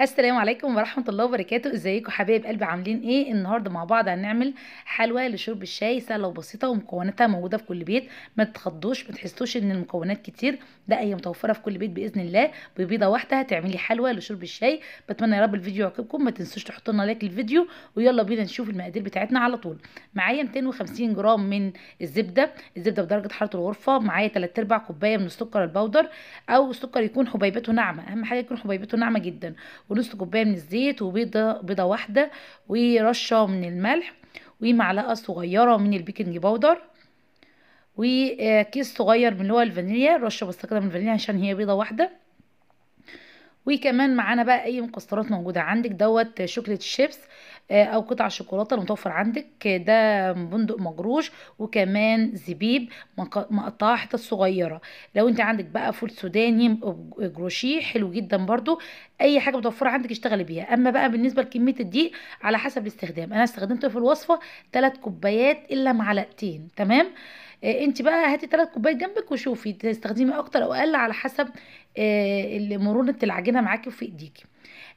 السلام عليكم ورحمة الله وبركاته ازيكم حبايب قلبي عاملين ايه النهاردة مع بعض هنعمل حلوة لشرب الشاي سهلة وبسيطة ومكوناتها موجودة في كل بيت ما تتخضوش ما تحسوش ان المكونات كتير لا هي متوفرة في كل بيت بإذن الله ببيضة واحدة هتعملي حلوة لشرب الشاي بتمنى يا رب الفيديو يعجبكم ما تنسوش تحطوا لنا لايك للفيديو ويلا بينا نشوف المقادير بتاعتنا على طول معايا 250 جرام من الزبدة الزبدة بدرجة حرارة الغرفة معايا 3 ارباع كوباية من السكر البودر او السكر يكون حبيبته ناعمة اهم حاجة يكون حبيبته ناعمة جدا ونص كوبايه من الزيت وبيضه بيضه واحده ورشه من الملح ومعلقه صغيره من البيكنج باودر وكيس صغير من اللي هو الفانيليا رشه بستخدم الفانيليا عشان هي بيضه واحده وكمان معانا بقى اي مكسرات موجوده عندك دوت شوكليت شيبس آه، او قطع شوكولاته المتوفر عندك ده بندق مجروش وكمان زبيب مقطعه حته صغيره لو انت عندك بقى فول سوداني جروشيه حلو جدا برضو اي حاجه متوفره عندك اشتغلي بيها اما بقى بالنسبه لكميه الدقيق على حسب الاستخدام انا استخدمت في الوصفه 3 كوبايات الا معلقتين تمام آه، انت بقى هاتي ثلاث كوبايات جنبك وشوفي تستخدمي اكتر او اقل على حسب آه، مرونه العجينه معاكي وفي ايديكي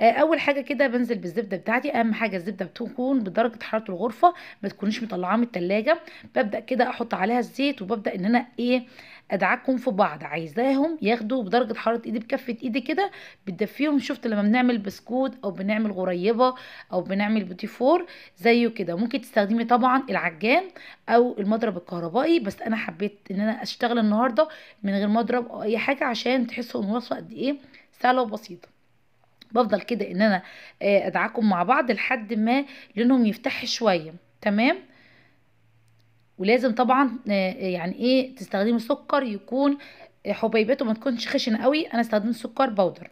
آه، اول حاجه كده بنزل بالزبده بتاعتي اهم حاجه الزبده بتكون بدرجه حراره الغرفه ما تكونيش مطلعاها من التلاجة ببدا كده احط عليها الزيت وببدا ان انا ايه ادعاكم في بعض عايزاهم ياخدوا بدرجه حراره ايدي بكفه ايدي كده بتدفيهم شفت لما بنعمل بسكوت او بنعمل غريبه او بنعمل فور زيه كده ممكن تستخدمي طبعا العجان او المضرب الكهربائي بس انا حبيت ان انا اشتغل النهارده من غير مضرب او اي حاجه عشان تحسوا ان الوصفه قد ايه سهله وبسيطه بفضل كده ان انا آه، ادعكم مع بعض لحد ما لونهم يفتح شويه تمام ولازم طبعا آه، يعني ايه تستخدمي سكر يكون آه، حبيبته ما تكونش خشنه قوي انا استخدمت سكر بودر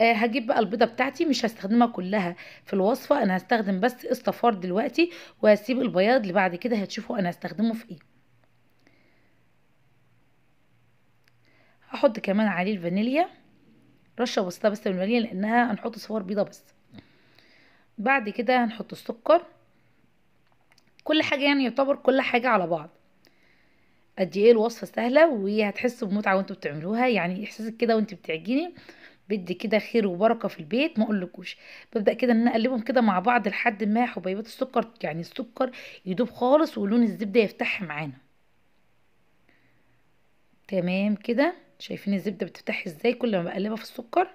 آه، هجيب بقى البيضه بتاعتي مش هستخدمها كلها في الوصفه انا هستخدم بس اصطفار دلوقتي وهسيب البياض اللي بعد كده هتشوفوا انا هستخدمه في ايه هحط كمان عليه الفانيليا رشه بسيطه بس من الفانيليا لانها هنحط صفار بيضه بس بعد كده هنحط السكر كل حاجة يعني يعتبر كل حاجة على بعض قد ايه الوصفة سهلة وهتحسوا بمتعة وانتوا بتعملوها يعني احساسك كده وانت بتعجني بدي كده خير وبركة في البيت ما اقولكوش ببدأ كده ان اقلبهم كده مع بعض لحد ما حبيبات السكر يعني السكر يدوب خالص ولون الزبدة يفتح معانا تمام كده شايفين الزبدة بتفتح ازاي كل ما بقلبها في السكر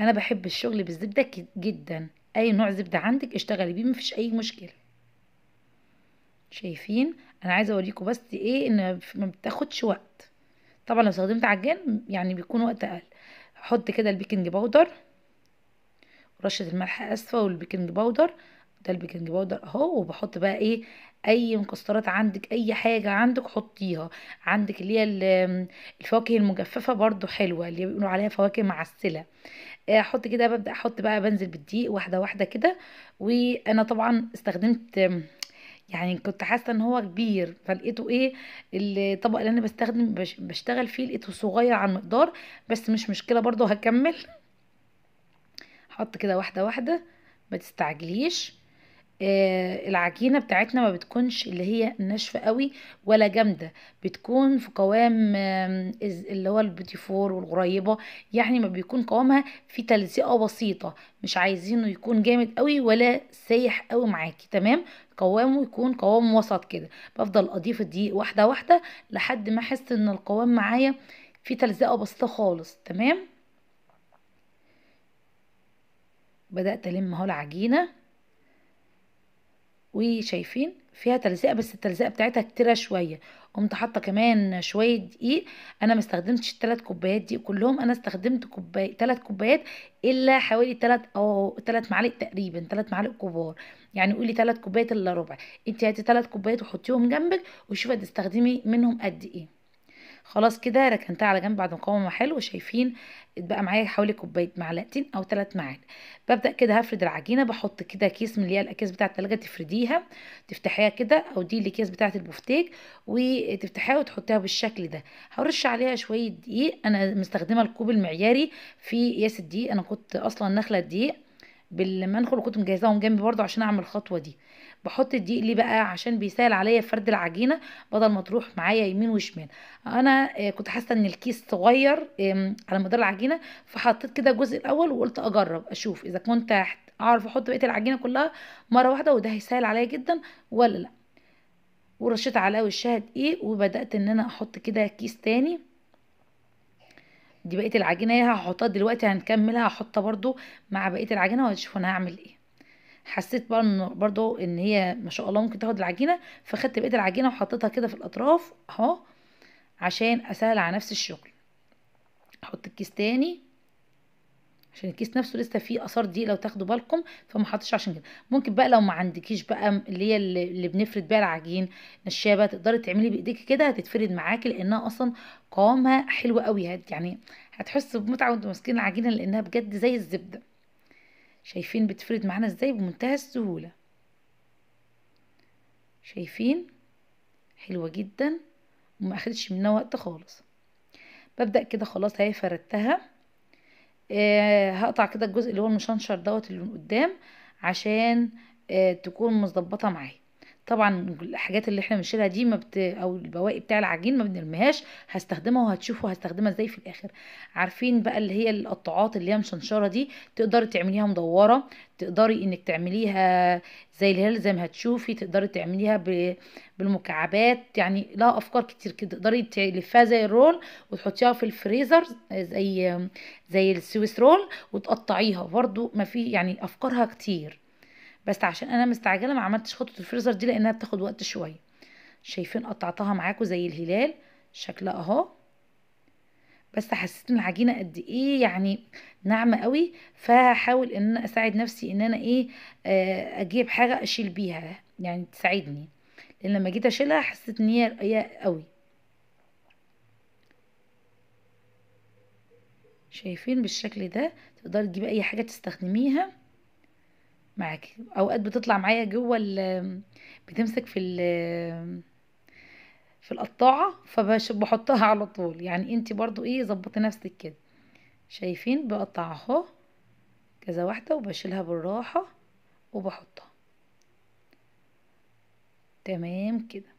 انا بحب الشغل بالزبدة جدا اي نوع زبده عندك اشتغلي بيه مفيش اي مشكله شايفين انا عايزه اوريكم بس ايه ان ما بتاخدش وقت طبعا لو استخدمت عجان يعني بيكون وقت اقل هحط كده البيكنج باودر ورشه الملح اسفه والبيكنج باودر ده البيكنج باودر اهو وبحط بقى ايه اي مكسرات عندك اي حاجه عندك حطيها عندك اللي هي الفواكه المجففه برضو حلوه اللي بيقولوا عليها فواكه معسله آه، احط كده ببدا احط بقى بنزل بالدقيق واحده واحده كده وانا طبعا استخدمت يعني كنت حاسه ان هو كبير فلقيته ايه الطبق اللي انا بستخدم بشتغل فيه لقيته صغير على المقدار بس مش مشكله برضو هكمل حط كده واحده واحده ما تستعجليش آه العجينة بتاعتنا ما بتكونش اللي هي ناشفة قوي ولا جامدة بتكون في قوام آه اللي هو البيتي فور والغريبة يعني ما بيكون قوامها في تلزيقة بسيطة مش عايزينه يكون جامد قوي ولا سايح قوي معاكي تمام قوامه يكون قوام وسط كده بفضل اضيف دي واحدة واحدة لحد ما احس ان القوام معايا في تلزيقة بسيطة خالص تمام بدأت ألم اهو العجينة وشايفين فيها تلزيقه بس التلزيقه بتاعتها كتيره شويه قمت حاطه كمان شويه دقيق انا ما استخدمتش الثلاث كوبايات دي كلهم انا استخدمت كوبايه ثلاث كوبايات الا حوالي ثلاث او ثلاث معالق تقريبا ثلاث معالق كبار يعني قولي ثلاث كوبايات الا ربع انت هاتي ثلاث كوبايات وحطيهم جنبك وشوفي هتستخدمي منهم قد ايه خلاص كده ركنتها على جنب بعد ما حلو شايفين اتبقى معايا حوالي كوبايه معلقتين او ثلاث معالق ببدا كده هفرد العجينه بحط كده كيس من اللي هي الاكياس بتاعه الثلاجه تفرديها تفتحيها كده او دي الاكياس بتاعه البفتيك وتفتحيها وتحطيها بالشكل ده هرش عليها شويه دقيق انا مستخدمه الكوب المعياري في قياس الدقيق انا كنت اصلا نخله دقيق بالمنخل وكنت مجهزاهم جنبي برضو عشان اعمل الخطوه دي بحط الدقيق ليه بقى عشان بيسهل عليا فرد العجينه بدل ما تروح معايا يمين وشمال انا آه، كنت حاسه ان الكيس صغير على مدار العجينه فحطيت كده الجزء الاول وقلت اجرب اشوف اذا كنت اعرف احط بقيه العجينه كلها مره واحده وده هيسهل عليا جدا ولا لا ورشيت على وشها دقيق وبدات ان انا احط كده كيس تاني دي بقيه العجينه هحطها دلوقتي هنكملها هحطها برده مع بقيه العجينه وهتشوفوا انا هعمل ايه حسيت برضو ان هي ما شاء الله ممكن تاخد العجينه فخدت بقيه العجينه وحطيتها كده في الاطراف اهو عشان اسهل على نفس الشغل احط الكيس تاني عشان الكيس نفسه لسه فيه اثار دي لو تاخدوا بالكم فما حطش عشان كده ممكن بقى لو ما عندكيش بقى اللي هي اللي بنفرد بيها العجين نشابه تقدري تعملي بايديكي كده هتتفرد معاكي لانها اصلا قوامها حلو قوي يعني هتحس بمتعه وانت ماسكين العجينه لانها بجد زي الزبده شايفين بتفرد معانا ازاي بمنتهى السهولة شايفين حلوة جدا وما اخدش منها وقت خالص ببدأ كده خلاص اهي فردتها آه هقطع كده الجزء اللي هو المشنشر دوت اللي من قدام عشان آه تكون مظبطة معايا طبعا الحاجات اللي احنا بنشيلها دي ما بت... او البواقي بتاع العجين ما بنرميهاش هستخدمها وهتشوفوا هستخدمها ازاي في الاخر عارفين بقى اللي هي القطاعات اللي هي مشنشره دي تقدري تعمليها مدوره تقدري انك تعمليها زي الهلال زي ما هتشوفي تقدري تعمليها ب... بالمكعبات يعني لها افكار كتير كده تقدري تلفها زي الرول وتحطيها في الفريزر زي زي السويس رول وتقطعيها برده ما في يعني افكارها كتير بس عشان انا مستعجله ما عملتش خطوه الفريزر دي لانها بتاخد وقت شويه شايفين قطعتها معاكم زي الهلال شكلها اهو بس حسيت ان العجينه قد ايه يعني ناعمه قوي فهحاول ان انا اساعد نفسي ان انا ايه آه، اجيب حاجه اشيل بيها يعني تساعدني لان لما جيت اشيلها حسيت ان هي رقيقه قوي شايفين بالشكل ده تقدري تجيبي اي حاجه تستخدميها معاكي اوقات بتطلع معايا جوه ال- بتمسك في ال- في القطاعه فبحطها على طول يعني انت برضو ايه ظبطي نفسك كده شايفين بقطع اهو كذا واحده وبشيلها بالراحه وبحطها تمام كده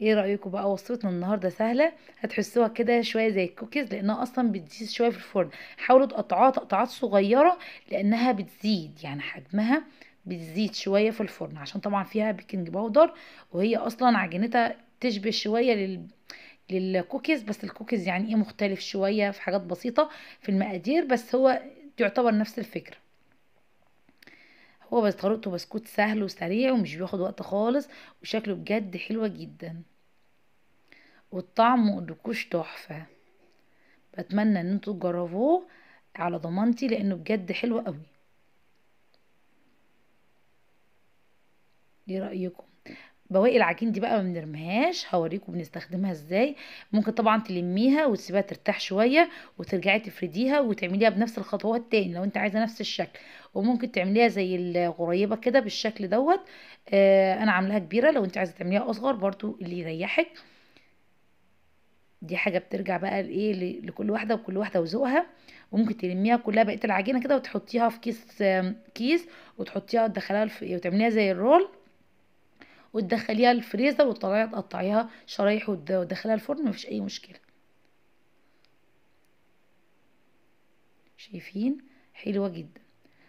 ايه رايكم بقى وصفتنا النهارده سهله هتحسوها كده شويه زي الكوكيز لانها اصلا بتزيد شويه في الفرن حاولوا تقطعوها تقطعات صغيره لانها بتزيد يعني حجمها بتزيد شويه في الفرن عشان طبعا فيها بيكنج باودر وهي اصلا عجينتها تشبه شويه لل للكوكيز بس الكوكيز يعني ايه مختلف شويه في حاجات بسيطه في المقادير بس هو يعتبر نفس الفكره هو بس طريقته بسكوت سهل وسريع ومش بياخد وقت خالص وشكله بجد حلوة جدا والطعم والركوش تحفة بتمنى ان انتوا تجربوه على ضمانتي لانه بجد حلو قوي ايه رأيكم بواقي العجين دي بقى ما بنرميهاش هوريكم بنستخدمها ازاي ممكن طبعا تلميها وتسيبها ترتاح شويه وترجعي تفرديها وتعمليها بنفس الخطوات تاني لو انت عايزه نفس الشكل وممكن تعمليها زي الغريبه كده بالشكل دوت آه انا عاملاها كبيره لو انت عايزه تعمليها اصغر برضو اللي يريحك دي حاجه بترجع بقى لايه لكل واحده وكل واحده وذوقها وممكن تلميها كلها بقيه العجينه كده وتحطيها في كيس كيس وتحطيها تدخليها وتعمليها زي الرول وتدخليها الفريزر وتطلعيها تقطعيها شرايح وتدخليها الفرن مفيش اي مشكله شايفين حلوه جدا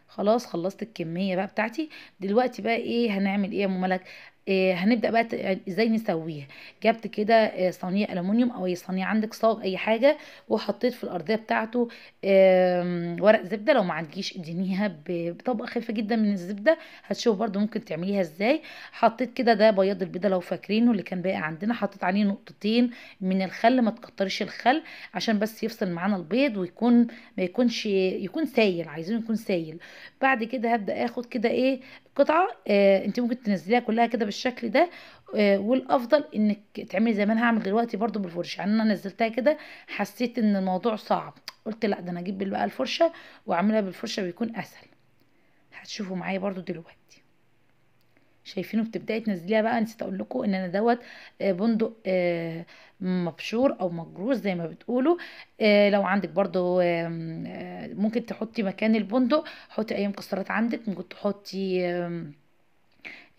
خلاص خلصت الكميه بقى بتاعتي دلوقتي بقى ايه هنعمل ايه يا ام ملك آه، هنبدا بقى ازاي نسويها جبت كده آه، صينيه الومنيوم او اي صينيه عندك صاج اي حاجه وحطيت في الارضيه بتاعته ورق زبده لو ما عندكيش ادينيها بطبقه خفيفه جدا من الزبده هتشوف برده ممكن تعمليها ازاي حطيت كده ده بياض البيضه لو فاكرينه اللي كان باقي عندنا حطيت عليه نقطتين من الخل ما تكتريش الخل عشان بس يفصل معانا البيض ويكون ما يكونش يكون سايل عايزينه يكون سايل بعد كده هبدا اخد كده ايه قطعه آه انت ممكن تنزليها كلها كده بالشكل ده آه، والافضل انك تعملي زي ما انا هعمل دلوقتي برضو بالفرشه يعني انا نزلتها كده حسيت ان الموضوع صعب قلت لا ده انا اجيب بقى الفرشه واعملها بالفرشه بيكون اسهل هتشوفوا معايا برضو دلوقتي شايفينه بتبداي تنزليها بقى نسيت اقول لكم ان انا دوت آه، بندق آه، مبشور او مجروس زي ما بتقولوا لو عندك برضو ممكن تحطي مكان البندق حطي اي مكسرات عندك ممكن تحطي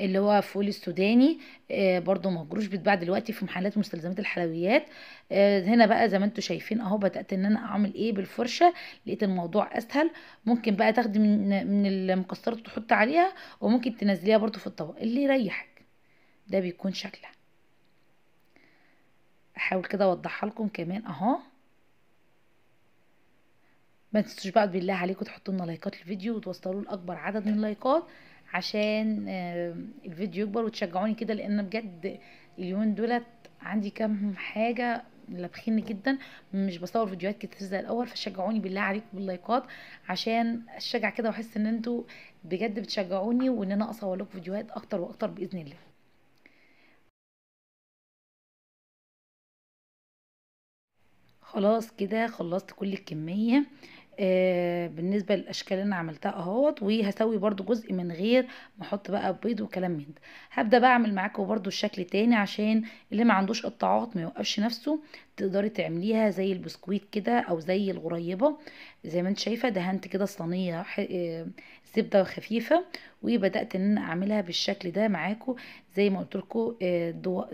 اللي هو فول السوداني آه، برضو مجروش بيتباع دلوقتي في محلات مستلزمات الحلويات آه، هنا بقى زي ما انتم شايفين اهو بدات ان انا اعمل ايه بالفرشه لقيت الموضوع اسهل ممكن بقى تاخدي من من المكسرات وتحطي عليها وممكن تنزليها برضو في الطبق اللي يريحك ده بيكون شكلها احاول كده اوضحها لكم كمان اهو ما تنسوش بقى بالله عليكم تحطوا لنا لايكات الفيديو وتوصلوا لاكبر عدد من اللايكات عشان الفيديو يكبر وتشجعوني كده لان بجد اليومين دولت عندي كام حاجه لابخيني جدا مش بصور فيديوهات كتير زي الاول فشجعوني بالله عليكم باللايكات عشان اشجع كده واحس ان انتوا بجد بتشجعوني وان انا اصور لكم فيديوهات اكتر واكتر باذن الله خلاص كده خلصت كل الكميه آه بالنسبه للاشكال اللي انا عملتها اهوت وهسوي برضو جزء من غير ما احط بقى بيض وكلام من ده هبدا بقى اعمل معاكم برضو الشكل تاني عشان اللي ما عندوش قطاعات ما يوقفش نفسه تقدري تعمليها زي البسكويت كده او زي الغريبه زي ما انت شايفه دهنت كده صينيه زبده خفيفه وبدات ان اعملها بالشكل ده معاكو زي ما قلت لكم آه، دو...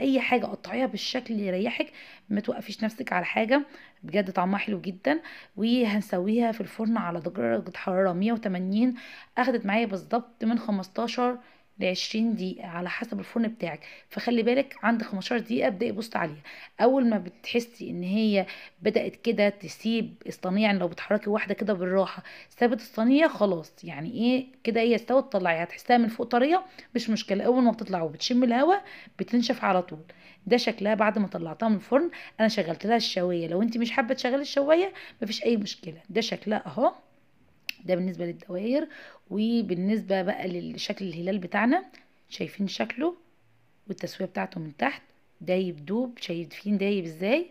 اي حاجه قطعيها بالشكل اللي يريحك ما توقفيش نفسك على حاجه بجد طعمها حلو جدا وهنسويها في الفرن على درجه حراره 180 اخدت معايا بالظبط من 15 لعشرين دقيقة على حسب الفرن بتاعك فخلي بالك عند 15 دقيقة ابدأي بوست عليها أول ما بتحسي إن هي بدأت كده تسيب الصينية يعني لو بتحركي واحدة كده بالراحة سابت الصينية خلاص يعني إيه كده هي استوت طلعيها هتحسها من فوق طرية مش مشكلة أول ما بتطلع وبتشم الهواء بتنشف على طول ده شكلها بعد ما طلعتها من الفرن أنا شغلت لها الشواية لو أنت مش حابة تشغلي الشواية مفيش أي مشكلة ده شكلها أهو ده بالنسبة للدوائر وبالنسبة بقى لشكل الهلال بتاعنا شايفين شكله والتسوية بتاعته من تحت دايب دوب شايفين دايب ازاي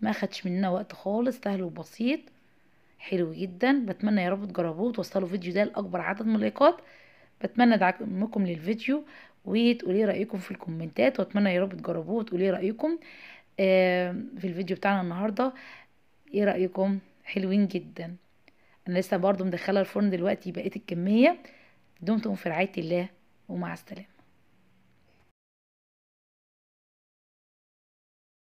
ما خدش مننا وقت خالص سهل وبسيط حلو جدا بتمنى يا رب تجربوه وتوصلوا الفيديو ده لاكبر عدد من اللايكات بتمنى دعمكم للفيديو وتقولي رايكم في الكومنتات واتمنى يا رب تجربوه وتقولي رايكم في الفيديو بتاعنا النهارده ايه رايكم حلوين جدا انا لسه برضو مدخله الفرن دلوقتي بقيه الكميه دمتم في رعايه الله ومع السلامه